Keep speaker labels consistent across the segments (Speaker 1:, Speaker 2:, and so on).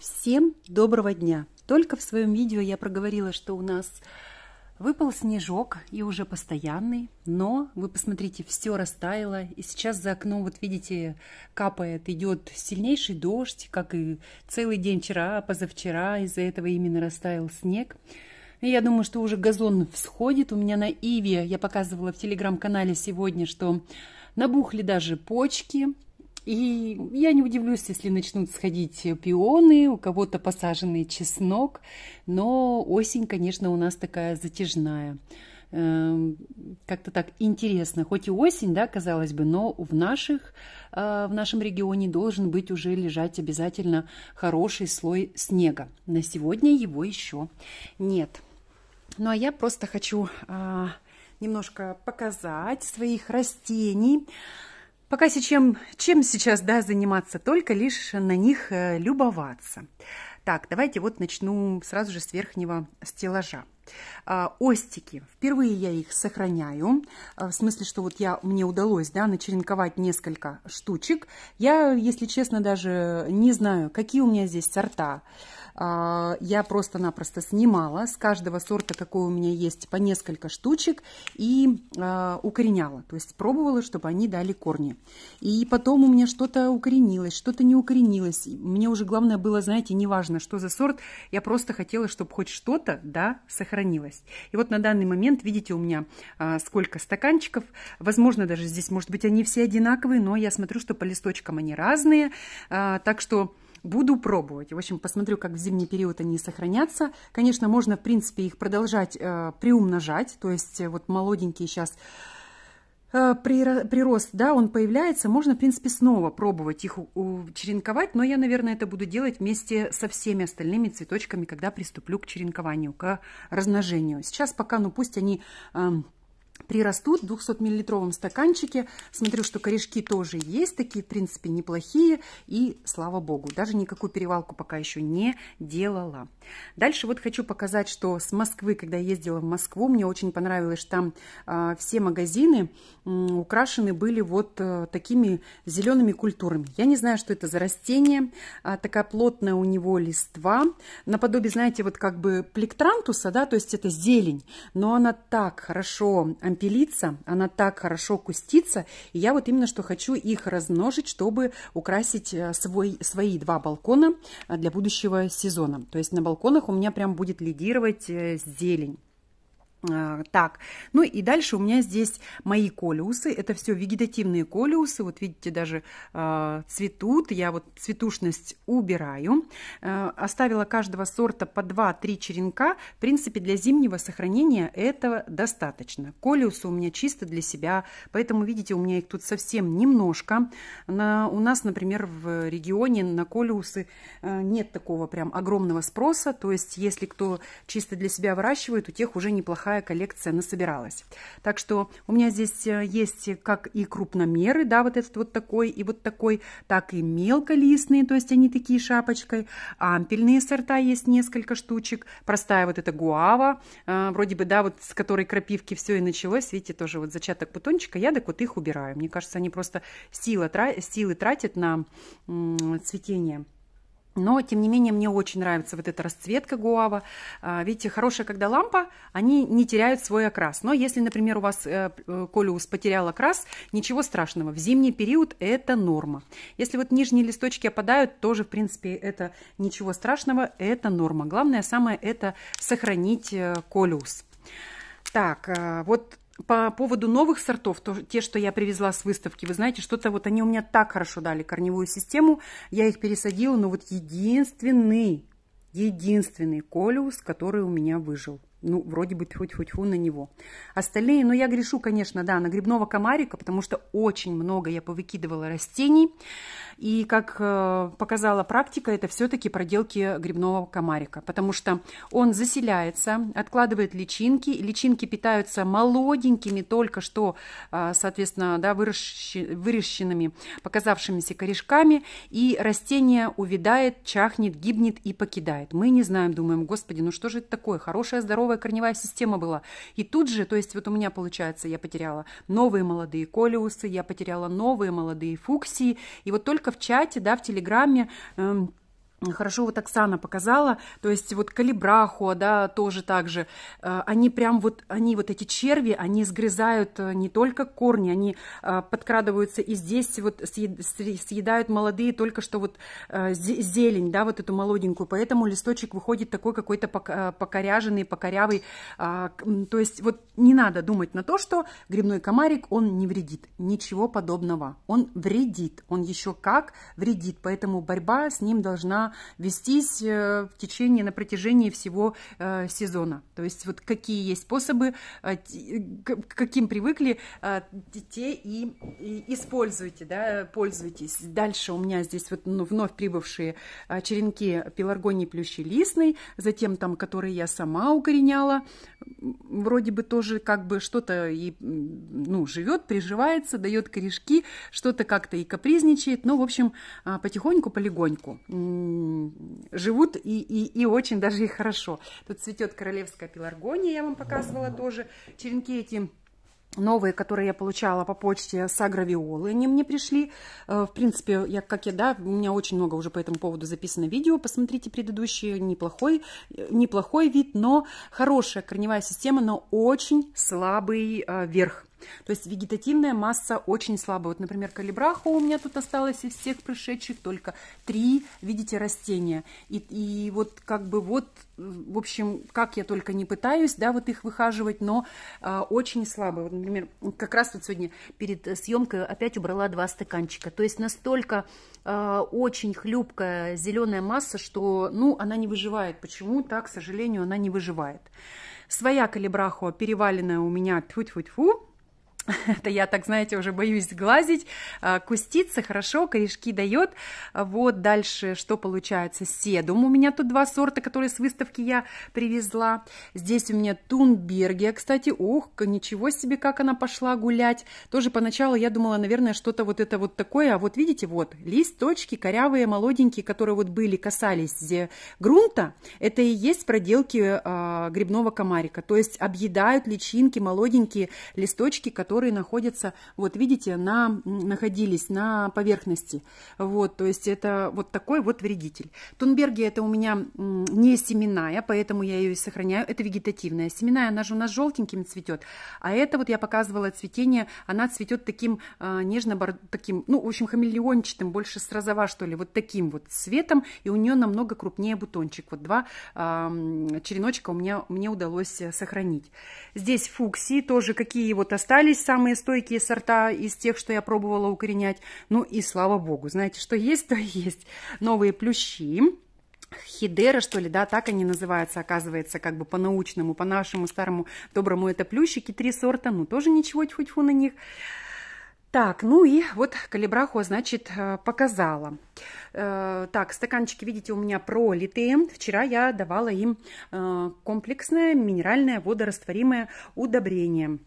Speaker 1: Всем доброго дня! Только в своем видео я проговорила, что у нас выпал снежок и уже постоянный, но вы посмотрите, все растаяло, и сейчас за окном, вот видите, капает, идет сильнейший дождь, как и целый день вчера, позавчера, из-за этого именно растаял снег. Я думаю, что уже газон всходит. У меня на Иве, я показывала в телеграм-канале сегодня, что набухли даже почки, и я не удивлюсь, если начнут сходить пионы, у кого-то посаженный чеснок, но осень, конечно, у нас такая затяжная. Эм, как-то так интересно, хоть и осень, да, казалось бы, но в, наших, э, в нашем регионе должен быть уже лежать обязательно хороший слой снега. На сегодня его еще нет. Ну а я просто хочу а, немножко показать своих растений. Пока сейчас чем сейчас, да, заниматься, только лишь на них э, любоваться. Так, давайте вот начну сразу же с верхнего стеллажа. А, остики. Впервые я их сохраняю. А, в смысле, что вот я, мне удалось да, начеренковать несколько штучек. Я, если честно, даже не знаю, какие у меня здесь сорта. А, я просто-напросто снимала с каждого сорта, какой у меня есть, по несколько штучек и а, укореняла. То есть пробовала, чтобы они дали корни. И потом у меня что-то укоренилось, что-то не укоренилось. Мне уже главное было, знаете, неважно, что за сорт, я просто хотела, чтобы хоть что-то, да, сохранилось. И вот на данный момент, видите, у меня а, сколько стаканчиков. Возможно, даже здесь, может быть, они все одинаковые, но я смотрю, что по листочкам они разные. Так что буду пробовать. В общем, посмотрю, как в зимний период они сохранятся. Конечно, можно, в принципе, их продолжать э, приумножать. То есть э, вот молоденькие сейчас э, прирост, да, он появляется. Можно, в принципе, снова пробовать их черенковать. Но я, наверное, это буду делать вместе со всеми остальными цветочками, когда приступлю к черенкованию, к размножению. Сейчас пока, ну пусть они... Э, прирастут в 200-миллилитровом стаканчике. Смотрю, что корешки тоже есть, такие, в принципе, неплохие. И, слава богу, даже никакую перевалку пока еще не делала. Дальше вот хочу показать, что с Москвы, когда я ездила в Москву, мне очень понравилось, что там э, все магазины э, украшены были вот э, такими зелеными культурами. Я не знаю, что это за растение. Э, такая плотная у него листва. Наподобие, знаете, вот как бы плектрантуса, да, то есть это зелень. Но она так хорошо ампелица, она так хорошо кустится, и я вот именно что хочу их размножить, чтобы украсить э, свой, свои два балкона э, для будущего сезона. То есть на балконах у меня прям будет лидировать э, зелень. А, так, ну и дальше у меня здесь мои колиусы. Это все вегетативные колиусы. Вот видите, даже э, цветут. Я вот цветушность убираю. Э, оставила каждого сорта по 2-3 черенка. В принципе, для зимнего сохранения этого достаточно. Колиусы у меня чисто для себя. Поэтому, видите, у меня их тут совсем немножко. На, у нас, например, в регионе на колиусы э, нет такого прям огромного спроса. То есть, если кто чисто для себя выращивает, у тех уже неплохая неплохая коллекция насобиралась. Так что у меня здесь э, есть как и крупномеры, да, вот этот вот такой и вот такой, так и мелколистные, то есть они такие шапочкой. Ампельные сорта есть несколько штучек. Простая вот эта гуава, э, вроде бы, да, вот с которой крапивки все и началось. Видите, тоже вот зачаток бутончика. Я так вот их убираю. Мне кажется, они просто силы, силы тратят на цветение. Но, тем не менее, мне очень нравится вот эта расцветка гуава. А, видите, хорошая, когда лампа, они не теряют свой окрас. Но если, например, у вас э, э, колюс потерял окрас, ничего страшного. В зимний период это норма. Если вот нижние листочки опадают, тоже, в принципе, это ничего страшного, это норма. Главное самое это сохранить э, колюс. Так, вот по поводу новых сортов, то, те, что я привезла с выставки, вы знаете, что-то вот они у меня так хорошо дали корневую систему. Я их пересадила, но вот единственный, единственный колюс, который у меня выжил ну, вроде бы хоть хоть тьфу на него. Остальные, ну, я грешу, конечно, да, на грибного комарика, потому что очень много я повыкидывала растений. И, как э, показала практика, это все-таки проделки грибного комарика, потому что он заселяется, откладывает личинки, личинки питаются молоденькими, только что, э, соответственно, да, выращенными, показавшимися корешками, и растение увядает, чахнет, гибнет и покидает. Мы не знаем, думаем, господи, ну что же это такое, хорошее, здоровое новая корневая система была. И тут же, то есть вот у меня получается, я потеряла новые молодые колеусы, я потеряла новые молодые фуксии. И вот только в чате, да, в Телеграме эм, Хорошо вот Оксана показала, то есть вот калибраху, да, тоже так же. Э, они прям вот, они вот эти черви, они сгрызают э, не только корни, они э, подкрадываются и здесь вот съедают молодые только что вот зелень, да, вот эту молоденькую. Поэтому листочек выходит такой какой-то покоряженный, покорявый. А, то есть вот не надо думать на то, что грибной комарик, он не вредит. Ничего подобного. Он вредит. Он еще как вредит. Поэтому борьба с ним должна нужно вестись э, в течение, на протяжении всего э, сезона. То есть вот какие есть способы, э, к каким привыкли, детей и, и используйте, да, пользуйтесь. Дальше у меня здесь вот ну, вновь прибывшие черенки пеларгонии плющей затем там, которые я сама укореняла, вроде бы тоже как бы что-то и ну, живет, приживается, дает корешки, что-то как-то и капризничает, но, ну, в общем, а, потихоньку, полигоньку живут и, и, и очень даже и хорошо. Тут цветет королевская пеларгония, я вам показывала тоже. Черенки эти новые, которые я получала по почте с агровиолы, они мне пришли. Э, в принципе, я, как я, да, у меня очень много уже по этому поводу записано видео, посмотрите предыдущие, неплохой, э, неплохой вид, но хорошая корневая система, но очень слабый э, верх. То есть вегетативная масса очень слабая. Вот, например, калибраха у меня тут осталось из всех пришедших только три, видите, растения. И, и вот как бы вот, в общем, как я только не пытаюсь, да, вот их выхаживать, но а, очень слабые. Вот, например, как раз вот сегодня перед съемкой опять убрала два стаканчика. То есть настолько а, очень хлюпкая зеленая масса, что, ну, она не выживает. Почему так, к сожалению, она не выживает. Своя калибрахо переваленная у меня, тьфу-тьфу-тьфу, это я так, знаете, уже боюсь глазить, а, кустится хорошо, корешки дает, вот дальше что получается, седум у меня тут два сорта, которые с выставки я привезла, здесь у меня тунбергия, кстати, ух, ничего себе, как она пошла гулять, тоже поначалу я думала, наверное, что-то вот это вот такое, а вот видите, вот листочки корявые, молоденькие, которые вот были, касались грунта, это и есть проделки э, грибного комарика, то есть объедают личинки, молоденькие листочки, которые которые находятся, вот видите, на, находились на поверхности. Вот, то есть это вот такой вот вредитель. Тунбергия это у меня не семенная, поэтому я ее и сохраняю. Это вегетативная семенная, она же у нас желтеньким цветет. А это вот я показывала цветение, она цветет таким э, а, нежно таким, ну, в общем, хамелеончатым, больше с розова, что ли, вот таким вот цветом, и у нее намного крупнее бутончик. Вот два э, череночка у меня, мне удалось сохранить. Здесь фуксии тоже какие вот остались самые стойкие сорта из тех, что я пробовала укоренять. Ну и слава богу, знаете, что есть, то есть. Новые плющи. Хидера, что ли, да, так они называются, оказывается, как бы по-научному, по-нашему старому доброму. Это плющики, три сорта, ну тоже ничего, тьфу-тьфу на них. Так, ну и вот калибраху, значит, э, показала. Э, так, стаканчики, видите, у меня пролитые. Вчера я давала им э, комплексное минеральное водорастворимое удобрение.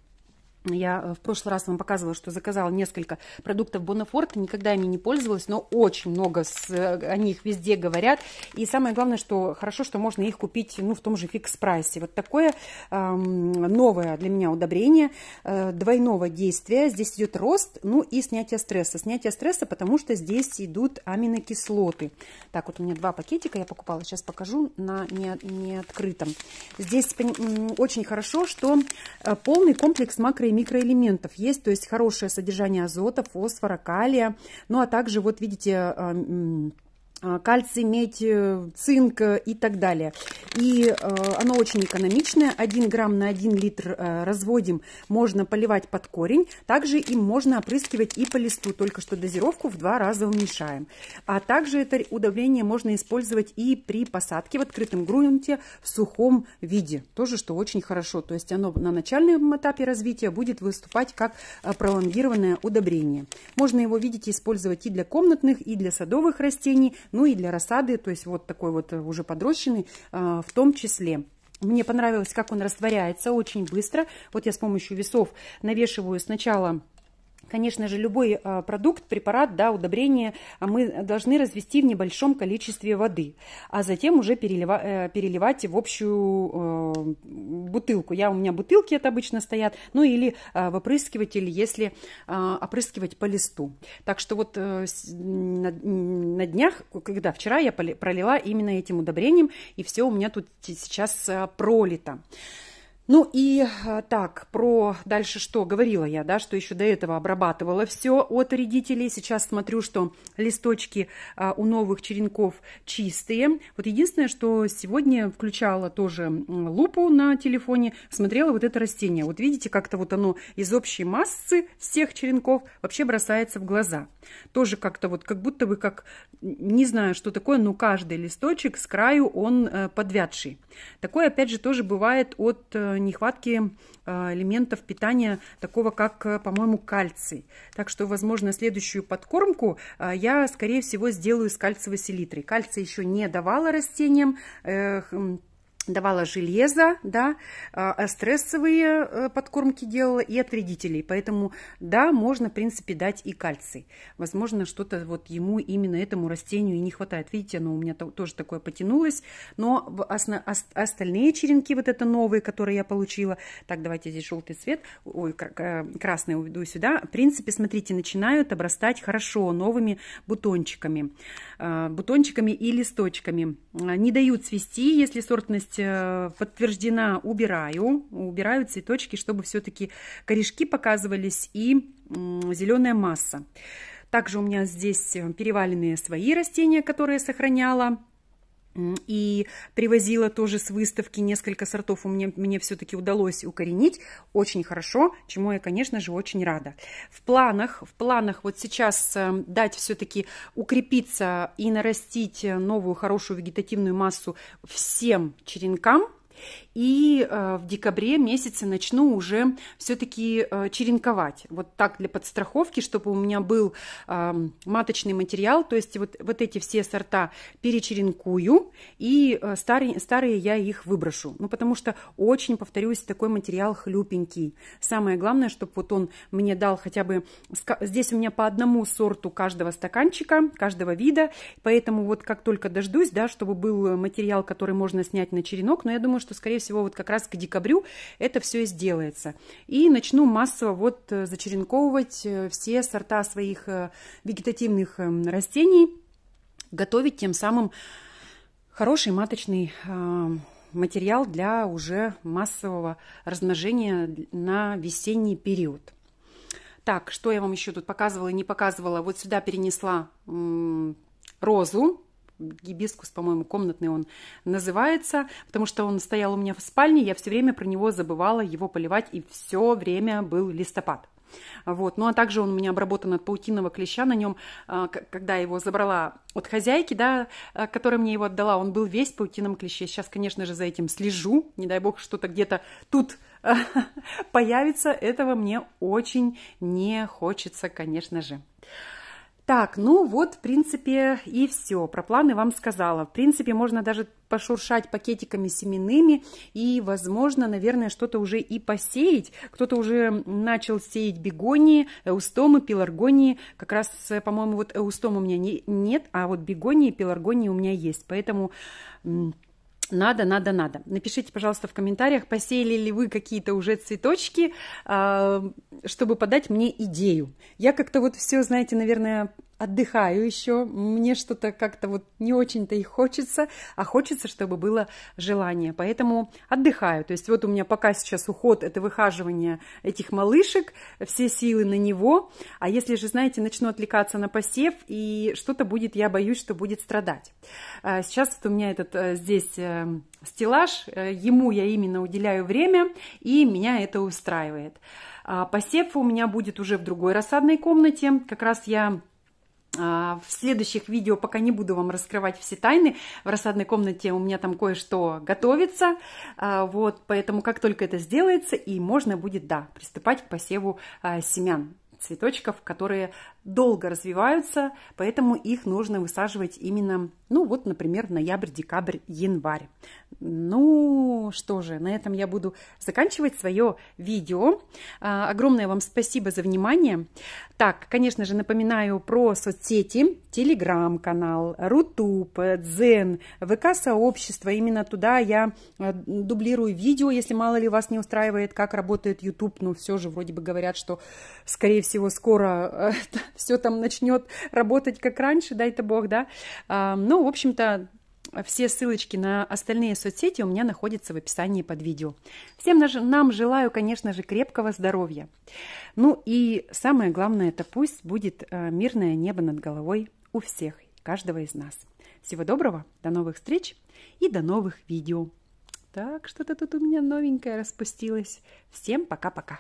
Speaker 1: Я э, в прошлый раз вам показывала, что заказала несколько продуктов Бонафорт, никогда ими не пользовалась, но очень много с, э, о них везде говорят. И самое главное, что хорошо, что можно их купить ну, в том же фикс-прайсе. Вот такое эм, новое для меня удобрение, э, двойного действия. Здесь идет рост, ну и снятие стресса. Снятие стресса, потому что здесь идут аминокислоты. Так, вот у меня два пакетика я покупала, сейчас покажу на неоткрытом. не Здесь очень хорошо, что э, полный комплекс макро микроэлементов есть, то есть хорошее содержание азота, фосфора, калия, ну а также вот видите а, Э, кальций, медь, э, цинк э, и так далее. И оно очень экономичное. 1 грамм на 1 литр разводим, можно поливать под корень. Также им можно опрыскивать и по листу, только что дозировку в два раза уменьшаем. А также это удобрение можно использовать и при посадке в открытом грунте в сухом виде. Тоже, что очень хорошо. То есть оно на начальном этапе развития будет выступать как пролонгированное удобрение. Можно его, видите, использовать и для комнатных, и для садовых растений – ну и для рассады, то есть вот такой вот э, уже подрощенный э, в том числе. Мне понравилось, как он растворяется очень быстро. Вот я с помощью весов навешиваю сначала Конечно же, любой э, продукт, препарат, да, удобрение а мы должны развести в небольшом количестве воды, а затем уже перелива, э, переливать в общую э, бутылку. Я, у меня бутылки это обычно стоят, ну или в опрыскиватель, если опрыскивать по листу. Так что вот на днях, когда вчера я пролила именно этим удобрением, и все у меня тут сейчас пролито. Ну и а, так, про дальше что говорила я, да, что еще до этого обрабатывала все от редителей. Сейчас смотрю, что листочки а, у новых черенков чистые. Вот единственное, что сегодня включала тоже лупу на телефоне, смотрела вот это растение. Вот видите, как-то вот оно из общей массы всех черенков вообще бросается в глаза. Тоже как-то вот как будто бы как, не знаю, что такое, но каждый листочек с краю он э, подвядший. Такое, опять же, тоже бывает от э, нехватки а, элементов питания, такого как, э, по-моему, кальций. Так что, возможно, следующую подкормку а, я, скорее всего, сделаю с кальциевой селитрой. Кальций еще не давала растениям, э, хм, давала железо, да, а, а стрессовые э, подкормки делала и от вредителей. Поэтому, да, можно, в принципе, дать и кальций. Возможно, что-то вот ему, именно этому растению и не хватает. Видите, оно у меня тоже такое потянулось. Но остальные черенки, вот это новые, которые я получила, так, давайте здесь желтый цвет, ой, э, красный уведу сюда. В принципе, смотрите, начинают обрастать хорошо новыми бутончиками, а, бутончиками и листочками. Не дают свести, если сортность есть э, подтверждена убираю, убираю цветочки, чтобы все-таки корешки показывались и зеленая масса. Также у меня здесь э, переваленные свои растения, которые сохраняла и привозила тоже с выставки несколько сортов. У меня, мне все-таки удалось укоренить очень хорошо, чему я, конечно же, очень рада. В планах, в планах вот сейчас эм, дать все-таки укрепиться и нарастить э, новую хорошую вегетативную массу всем черенкам, и э, в декабре месяце начну уже все-таки э, черенковать. Вот так для подстраховки, чтобы у меня был э, маточный материал, то есть вот, вот эти все сорта перечеренкую, и э, старые, старые я их выброшу. Ну, потому что очень, повторюсь, такой материал хлюпенький. Самое главное, чтобы вот он мне дал хотя бы... Здесь у меня по одному сорту каждого стаканчика, каждого вида, поэтому вот как только дождусь, да, чтобы был э, материал, который можно снять на черенок, но я думаю, что, скорее всего, вот как раз к декабрю это все сделается. И начну массово вот э, зачеренковывать э, все сорта своих э, вегетативных эм, растений, готовить тем самым хороший маточный эм, материал для уже массового размножения на весенний период. Так, что я вам еще тут показывала и не показывала? Вот сюда перенесла розу гибискус, по-моему, комнатный он называется, потому что он стоял у меня в спальне, я все время про него забывала его поливать, и все время был листопад. Вот. Ну а также он у меня обработан от паутинного клеща. На нем, а, когда его забрала от хозяйки, да, а, которая мне его отдала, он был весь в паутином клеще. Сейчас, конечно же, за этим слежу. Не дай бог, что-то где-то тут появится. Этого мне очень не хочется, конечно же. Так, ну вот, в принципе, и все. Про планы вам сказала. В принципе, можно даже пошуршать пакетиками семенными и, возможно, наверное, что-то уже и посеять. Кто-то уже начал сеять бегонии, эустомы, пеларгонии. Как раз, по-моему, вот эустом у меня не, нет, а вот бегонии, пеларгонии у меня есть. Поэтому надо, надо, надо. Напишите, пожалуйста, в комментариях, посеяли ли вы какие-то уже цветочки, а, чтобы подать мне идею. Я как-то вот все, знаете, наверное, отдыхаю еще, мне что-то как-то вот не очень-то и хочется, а хочется, чтобы было желание, поэтому отдыхаю. То есть вот у меня пока сейчас уход – это выхаживание этих малышек, все силы на него, а если же, знаете, начну отвлекаться на посев, и что-то будет, я боюсь, что будет страдать. А сейчас вот у меня этот э, здесь э, стеллаж, э, ему я именно уделяю время, и меня это устраивает. А посев у меня будет уже в другой рассадной комнате, как раз я а, в следующих видео пока не буду вам раскрывать все тайны. В рассадной комнате у меня там кое-что готовится. А, вот, поэтому как только это сделается, и можно будет, да, приступать к посеву а, семян цветочков, которые долго развиваются, поэтому их нужно высаживать именно, ну вот, например, ноябрь, декабрь, январь. Ну что же, на этом я буду заканчивать свое видео. А, огромное вам спасибо за внимание. Так, конечно же, напоминаю про соцсети, телеграм-канал, Рутуб, Дзен, ВК-сообщество. Именно туда я э, дублирую видео, если мало ли вас не устраивает, как работает YouTube. Но все же вроде бы говорят, что, скорее всего, скоро э, все там начнет работать как раньше, дай-то бог, да. А, ну, в общем-то, все ссылочки на остальные соцсети у меня находятся в описании под видео. Всем нам желаю, конечно же, крепкого здоровья. Ну и самое главное, это пусть будет э, мирное небо над головой у всех, каждого из нас. Всего доброго, до новых встреч и до новых видео. Так, что-то тут у меня новенькое распустилось. Всем пока-пока.